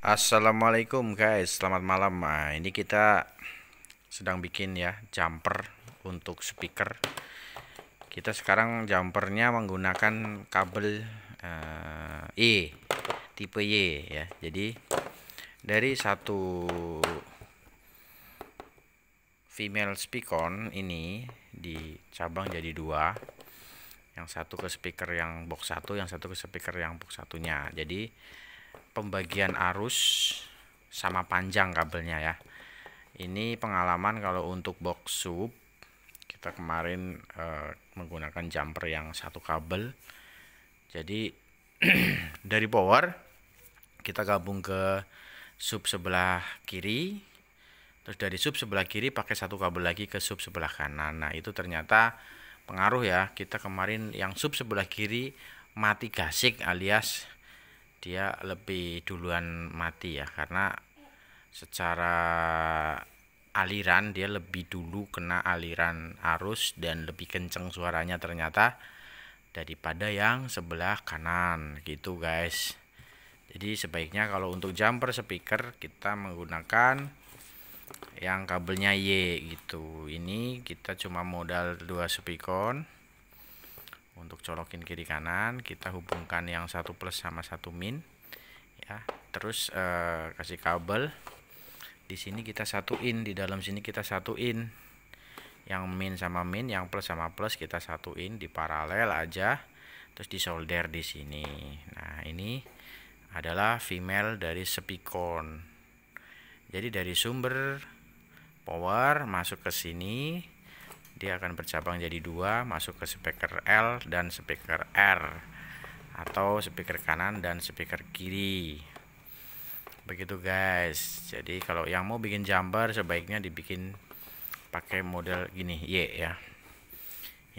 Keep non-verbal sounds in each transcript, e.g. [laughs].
Assalamualaikum guys, selamat malam. Nah, ini kita sedang bikin ya jumper untuk speaker. Kita sekarang jumpernya menggunakan kabel uh, E tipe Y ya. Jadi dari satu female speaker ini dicabang jadi dua. Yang satu ke speaker yang box satu, yang satu ke speaker yang box satunya. Jadi pembagian arus sama panjang kabelnya ya ini pengalaman kalau untuk box sub kita kemarin eh, menggunakan jumper yang satu kabel jadi [clears throat] dari power kita gabung ke sub sebelah kiri terus dari sub sebelah kiri pakai satu kabel lagi ke sub sebelah kanan nah itu ternyata pengaruh ya kita kemarin yang sub sebelah kiri mati gasik alias dia lebih duluan mati ya karena secara aliran dia lebih dulu kena aliran arus dan lebih kenceng suaranya ternyata daripada yang sebelah kanan gitu guys jadi sebaiknya kalau untuk jumper speaker kita menggunakan yang kabelnya Y gitu ini kita cuma modal dua speaker untuk colokin kiri kanan kita hubungkan yang satu plus sama satu min ya terus eh, kasih kabel di sini kita satuin di dalam sini kita satuin yang min sama min yang plus sama plus kita satuin di paralel aja terus di solder di sini nah ini adalah female dari sepikon jadi dari sumber power masuk ke sini dia akan bercabang jadi dua masuk ke speaker L dan speaker R atau speaker kanan dan speaker kiri begitu guys jadi kalau yang mau bikin jumper sebaiknya dibikin pakai model gini Y ya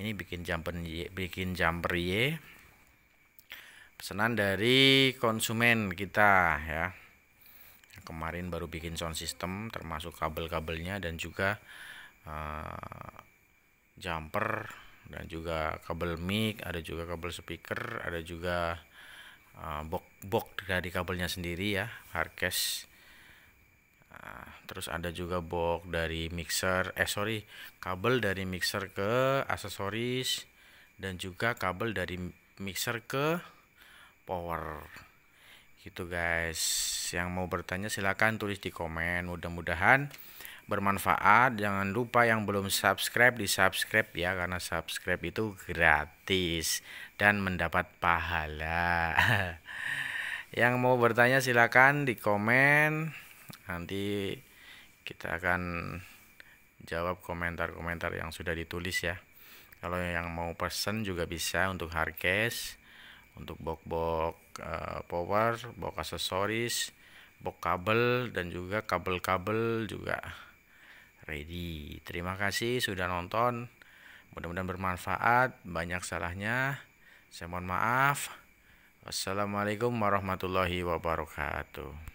ini bikin jumper Y bikin jumper Y pesanan dari konsumen kita ya kemarin baru bikin sound system termasuk kabel-kabelnya dan juga eh, jumper dan juga kabel mic, ada juga kabel speaker, ada juga box eh, box box dari kabelnya sendiri ya, hardcase. Uh, ah, terus ada juga box dari mixer, eh sorry, kabel dari mixer ke aksesoris dan juga kabel dari mixer ke power. Gitu guys. Yang mau bertanya silahkan tulis di komen. Mudah-mudahan bermanfaat. Jangan lupa yang belum subscribe di subscribe ya karena subscribe itu gratis dan mendapat pahala. [laughs] yang mau bertanya silakan di komen. Nanti kita akan jawab komentar-komentar yang sudah ditulis ya. Kalau yang mau pesen juga bisa untuk hardcase, untuk box-box uh, power, box aksesoris, box kabel dan juga kabel-kabel juga ready. Terima kasih sudah nonton. Mudah-mudahan bermanfaat. Banyak salahnya. Saya mohon maaf. Wassalamualaikum warahmatullahi wabarakatuh.